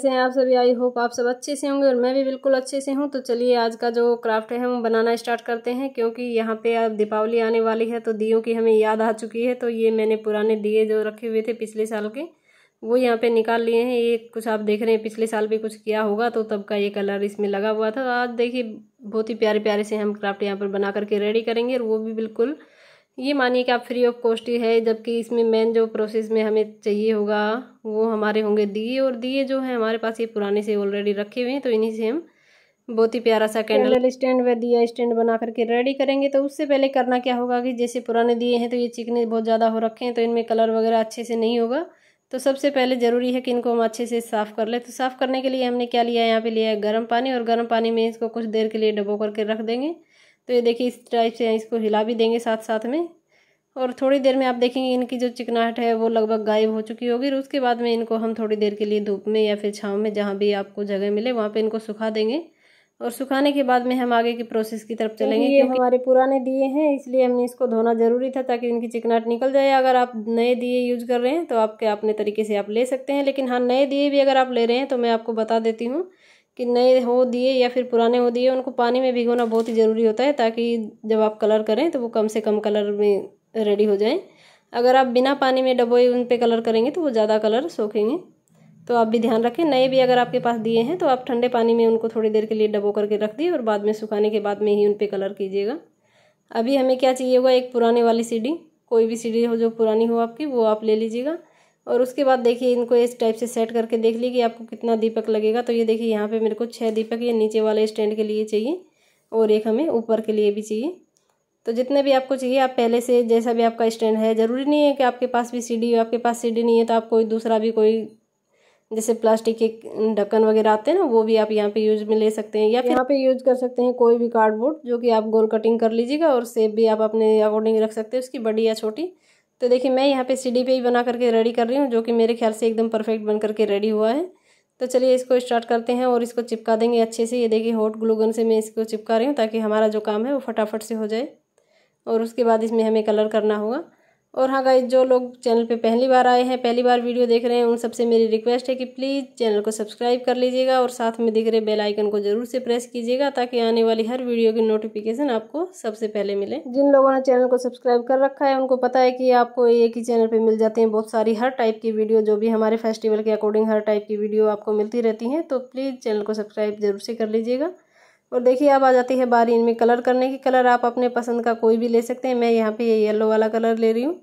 कैसे हैं आप सभी आई होप आप सब अच्छे से होंगे और मैं भी बिल्कुल अच्छे से हूं तो चलिए आज का जो क्राफ्ट है हम बनाना स्टार्ट करते हैं क्योंकि यहाँ पे अब दीपावली आने वाली है तो दियों की हमें याद आ चुकी है तो ये मैंने पुराने दिए जो रखे हुए थे पिछले साल के वो यहाँ पे निकाल लिए हैं ये कुछ आप देख रहे हैं पिछले साल भी कुछ किया होगा तो तब का ये कलर इसमें लगा हुआ था तो आज देखिए बहुत ही प्यारे प्यारे से हम क्राफ्ट यहाँ पर बना करके रेडी करेंगे और वो भी बिल्कुल ये मानिए कि आप फ्री ऑफ कॉस्ट ही है जबकि इसमें मेन जो प्रोसेस में हमें चाहिए होगा वो हमारे होंगे दिए और दिए जो है हमारे पास ये पुराने से ऑलरेडी रखे हुए हैं तो इन्हीं से हम बहुत ही प्यारा सा कैंडल स्टैंड व दिया स्टैंड बना करके रेडी करेंगे तो उससे पहले करना क्या होगा कि जैसे पुराने दिए हैं तो ये चिकने बहुत ज़्यादा हो रखे हैं तो इनमें कलर वगैरह अच्छे से नहीं होगा तो सबसे पहले ज़रूरी है कि इनको हम अच्छे से साफ़ कर लें तो साफ़ करने के लिए हमने क्या लिया है यहाँ पे लिया है गर्म पानी और गर्म पानी में इसको कुछ देर के लिए डबो करके रख देंगे तो ये देखिए इस टाइप से इसको हिला भी देंगे साथ साथ में और थोड़ी देर में आप देखेंगे इनकी जो चिकनाहट है वो लगभग गायब हो चुकी होगी और उसके बाद में इनको हम थोड़ी देर के लिए धूप में या फिर छाँव में जहाँ भी आपको जगह मिले वहाँ पे इनको सुखा देंगे और सुखाने के बाद में हम आगे की प्रोसेस की तरफ चलेंगे ये हमारे पुराने दिए हैं इसलिए हमने इसको धोना ज़रूरी था ताकि इनकी चिकनाहट निकल जाए अगर आप नए दिए यूज कर रहे हैं तो आपके अपने तरीके से आप ले सकते हैं लेकिन हाँ नए दिए भी अगर आप ले रहे हैं तो मैं आपको बता देती हूँ कि नए हो दिए या फिर पुराने हो दिए उनको पानी में भिगोना बहुत ही ज़रूरी होता है ताकि जब आप कलर करें तो वो कम से कम कलर में रेडी हो जाए अगर आप बिना पानी में डबोए उन पर कलर करेंगे तो वो ज़्यादा कलर सोखेंगे तो आप भी ध्यान रखें नए भी अगर आपके पास दिए हैं तो आप ठंडे पानी में उनको थोड़ी देर के लिए डबो करके रख दिए और बाद में सुखाने के बाद में ही उन पर कलर कीजिएगा अभी हमें क्या चाहिए होगा एक पुराने वाली सीढ़ी कोई भी सीढ़ी हो जो पुरानी हो आपकी वो आप ले लीजिएगा और उसके बाद देखिए इनको इस टाइप से सेट करके देख लीजिए कि आपको कितना दीपक लगेगा तो ये देखिए यहाँ पे मेरे को छः दीपक ये नीचे वाले स्टैंड के लिए चाहिए और एक हमें ऊपर के लिए भी चाहिए तो जितने भी आपको चाहिए आप पहले से जैसा भी आपका स्टैंड है ज़रूरी नहीं है कि आपके पास भी सीडी हो आपके पास सीडी नहीं है तो आप कोई दूसरा भी कोई जैसे प्लास्टिक के ढक्कन वगैरह आते हैं ना वो भी आप यहाँ पे यूज में ले सकते हैं या फिर यहाँ पे यूज कर सकते हैं कोई भी कार्डबोर्ड जो कि आप गोल कटिंग कर लीजिएगा और सेप भी आप अपने अकॉर्डिंग रख सकते हैं उसकी बड़ी या छोटी तो देखिए मैं यहाँ पे सीडी पे ही बना करके रेडी कर रही हूँ जो कि मेरे ख्याल से एकदम परफेक्ट बन करके रेडी हुआ है तो चलिए इसको स्टार्ट करते हैं और इसको चिपका देंगे अच्छे से ये देखिए हॉट ग्लूगन से मैं इसको चिपका रही हूँ ताकि हमारा जो काम है वो फटाफट से हो जाए और उसके बाद इसमें हमें कलर करना होगा और हाँ गाइज जो लोग चैनल पे पहली बार आए हैं पहली बार वीडियो देख रहे हैं उन सबसे मेरी रिक्वेस्ट है कि प्लीज़ चैनल को सब्सक्राइब कर लीजिएगा और साथ में दिख रहे बेल आइकन को ज़रूर से प्रेस कीजिएगा ताकि आने वाली हर वीडियो की नोटिफिकेशन आपको सबसे पहले मिले जिन लोगों ने चैनल को सब्सक्राइब कर रखा है उनको पता है कि आपको एक ही चैनल पर मिल जाते हैं बहुत सारी हर टाइप की वीडियो जो भी हमारे फेस्टिवल के अकॉर्डिंग हर टाइप की वीडियो आपको मिलती रहती हैं तो प्लीज़ चैनल को सब्सक्राइब जरूर से कर लीजिएगा और देखिए अब आ जाती है बारी इनमें कलर करने की कलर आप अपने पसंद का कोई भी ले सकते हैं मैं यहाँ पे ये येलो वाला कलर ले रही हूँ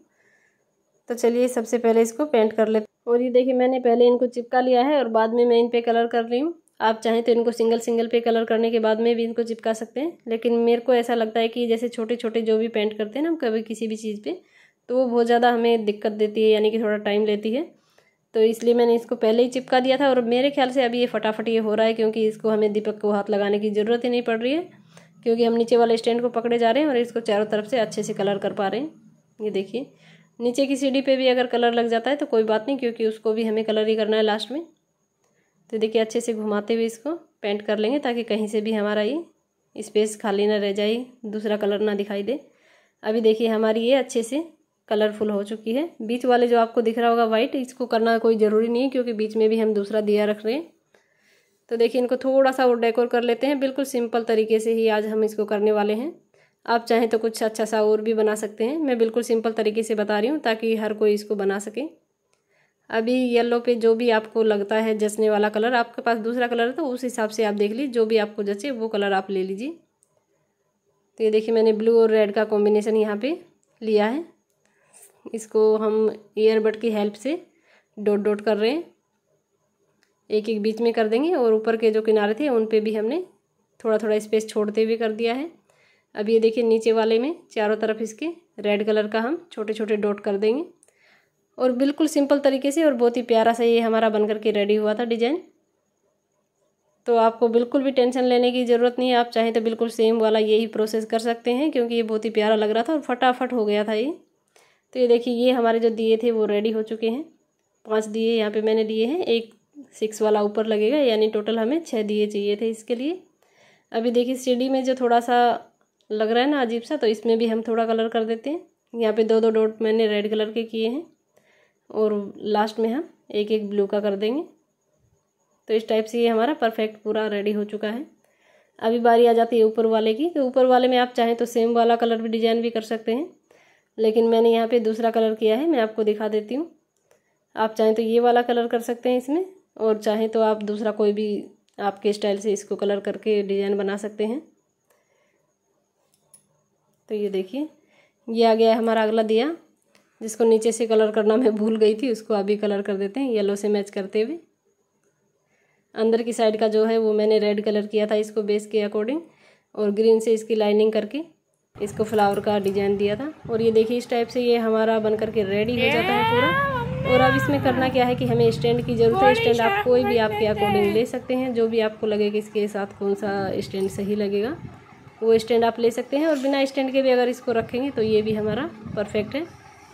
तो चलिए सबसे पहले इसको पेंट कर लेते और ये देखिए मैंने पहले इनको चिपका लिया है और बाद में मैं इन पर कलर कर रही हूँ आप चाहें तो इनको सिंगल सिंगल पे कलर करने के बाद में भी इनको चिपका सकते हैं लेकिन मेरे को ऐसा लगता है कि जैसे छोटे छोटे जो भी पेंट करते हैं ना हम कभी किसी भी चीज़ पर तो वो बहुत ज़्यादा हमें दिक्कत देती है यानी कि थोड़ा टाइम लेती है तो इसलिए मैंने इसको पहले ही चिपका दिया था और मेरे ख्याल से अभी ये फटाफट ये हो रहा है क्योंकि इसको हमें दीपक को हाथ लगाने की ज़रूरत ही नहीं पड़ रही है क्योंकि हम नीचे वाले स्टैंड को पकड़े जा रहे हैं और इसको चारों तरफ से अच्छे से कलर कर पा रहे हैं ये देखिए नीचे की सीढ़ी पे भी अगर कलर लग जाता है तो कोई बात नहीं क्योंकि उसको भी हमें कलर ही करना है लास्ट में तो देखिए अच्छे से घुमाते हुए इसको पेंट कर लेंगे ताकि कहीं से भी हमारा ये स्पेस खाली ना रह जाए दूसरा कलर ना दिखाई दे अभी देखिए हमारी ये अच्छे से कलरफुल हो चुकी है बीच वाले जो आपको दिख रहा होगा वाइट इसको करना कोई ज़रूरी नहीं है क्योंकि बीच में भी हम दूसरा दिया रख रहे हैं तो देखिए इनको थोड़ा सा और डेकोर कर लेते हैं बिल्कुल सिंपल तरीके से ही आज हम इसको करने वाले हैं आप चाहें तो कुछ अच्छा सा और भी बना सकते हैं मैं बिल्कुल सिंपल तरीके से बता रही हूँ ताकि हर कोई इसको बना सके अभी येलो पे जो भी आपको लगता है जचने वाला कलर आपके पास दूसरा कलर है तो उस हिसाब से आप देख लीजिए जो भी आपको जचे वो कलर आप ले लीजिए तो ये देखिए मैंने ब्लू और रेड का कॉम्बिनेशन यहाँ पे लिया है इसको हम ईयरबड की हेल्प से डॉट डॉट कर रहे हैं एक एक बीच में कर देंगे और ऊपर के जो किनारे थे उन पे भी हमने थोड़ा थोड़ा स्पेस छोड़ते हुए कर दिया है अब ये देखिए नीचे वाले में चारों तरफ इसके रेड कलर का हम छोटे छोटे डॉट कर देंगे और बिल्कुल सिंपल तरीके से और बहुत ही प्यारा सा ये हमारा बन करके रेडी हुआ था डिजाइन तो आपको बिल्कुल भी टेंशन लेने की ज़रूरत नहीं है आप चाहें तो बिल्कुल सेम वाला यही प्रोसेस कर सकते हैं क्योंकि ये बहुत ही प्यारा लग रहा था और फटाफट हो गया था ये तो ये देखिए ये हमारे जो दिए थे वो रेडी हो चुके हैं पांच दिए यहाँ पे मैंने लिए हैं एक सिक्स वाला ऊपर लगेगा यानी टोटल हमें छः दिए चाहिए थे इसके लिए अभी देखिए सीढ़ी में जो थोड़ा सा लग रहा है ना अजीब सा तो इसमें भी हम थोड़ा कलर कर देते हैं यहाँ पे दो दो डॉट मैंने रेड कलर के किए हैं और लास्ट में हम एक एक ब्लू का कर देंगे तो इस टाइप से ये हमारा परफेक्ट पूरा रेडी हो चुका है अभी बारी आ जाती है ऊपर वाले की तो ऊपर वाले में आप चाहें तो सेम वाला कलर भी डिजाइन भी कर सकते हैं लेकिन मैंने यहाँ पे दूसरा कलर किया है मैं आपको दिखा देती हूँ आप चाहें तो ये वाला कलर कर सकते हैं इसमें और चाहें तो आप दूसरा कोई भी आपके स्टाइल से इसको कलर करके डिज़ाइन बना सकते हैं तो ये देखिए ये आ गया हमारा अगला दिया जिसको नीचे से कलर करना मैं भूल गई थी उसको अभी कलर कर देते हैं येलो से मैच करते हुए अंदर की साइड का जो है वो मैंने रेड कलर किया था इसको बेस के अकॉर्डिंग और ग्रीन से इसकी लाइनिंग करके इसको फ्लावर का डिजाइन दिया था और ये देखिए इस टाइप से ये हमारा बन करके रेडी हो जाता है पूरा और अब इसमें करना क्या है कि हमें स्टैंड की ज़रूरत है स्टैंड आप कोई भी आपके अकॉर्डिंग ले सकते हैं जो भी आपको लगे कि इसके साथ कौन सा स्टैंड सही लगेगा वो स्टैंड आप ले सकते हैं और बिना स्टैंड के भी अगर इसको रखेंगे तो ये भी हमारा परफेक्ट है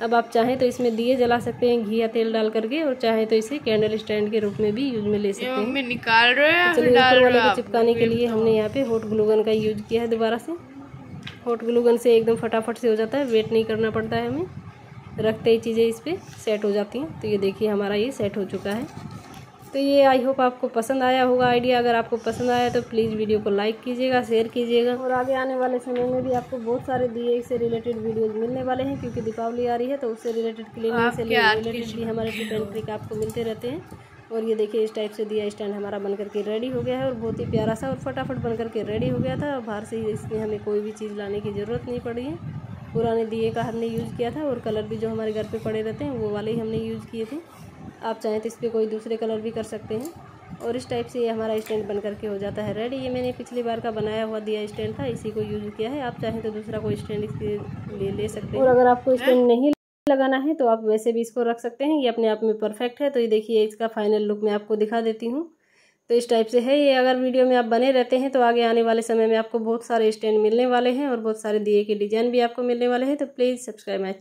अब आप चाहें तो इसमें दिए जला सकते हैं घी या तेल डाल करके और चाहें तो इसे कैंडल स्टैंड के रूप में भी यूज में ले सकते हैं निकाल रहे हैं तो चिपकाने के लिए हमने यहाँ पे हॉट ग्लूगन का यूज किया है दोबारा से हॉट ग्लू गन से एकदम फटाफट से हो जाता है वेट नहीं करना पड़ता है हमें रखते ही चीज़ें इस पर सेट हो जाती हैं तो ये देखिए हमारा ये सेट हो चुका है तो ये आई होप आपको पसंद आया होगा आइडिया अगर आपको पसंद आया तो प्लीज़ वीडियो को लाइक कीजिएगा शेयर कीजिएगा और आगे आने वाले समय में भी आपको बहुत सारे दिए से रिलेटेड वीडियोज मिलने वाले हैं क्योंकि दीपावली आ रही है तो उससे रिलेटेड क्लीनिंग से रिलेटेड भी हमारे टिप ट्रिक आपको मिलते रहते हैं और ये देखिए इस टाइप से दिया स्टैंड हमारा बन करके रेडी हो गया है और बहुत ही प्यारा सा और फटाफट बन करके रेडी हो गया था और बाहर से इसमें हमें कोई भी चीज़ लाने की ज़रूरत नहीं पड़ी है पुराने दिए का हमने यूज़ किया था और कलर भी जो हमारे घर पे पड़े रहते हैं वो वाले ही हमने यूज़ किए थे आप चाहें तो इस पर कोई दूसरे कलर भी कर सकते हैं और इस टाइप से ये हमारा स्टैंड बन करके हो जाता है रेडी ये मैंने पिछली बार का बनाया हुआ दिया स्टैंड था इसी को यूज़ किया है आप चाहें तो दूसरा कोई स्टैंड इसके लिए ले सकते हैं और अगर आपको स्टैंड नहीं लगाना है तो आप वैसे भी इसको रख सकते हैं ये अपने आप में परफेक्ट है तो ये देखिए इसका फाइनल लुक मैं आपको दिखा देती हूँ तो इस टाइप से है ये अगर वीडियो में आप बने रहते हैं तो आगे आने वाले समय में आपको बहुत सारे स्टैंड मिलने वाले हैं और बहुत सारे दिए के डिज़ाइन भी आपको मिलने वाले हैं तो प्लीज़ सब्सक्राइब माई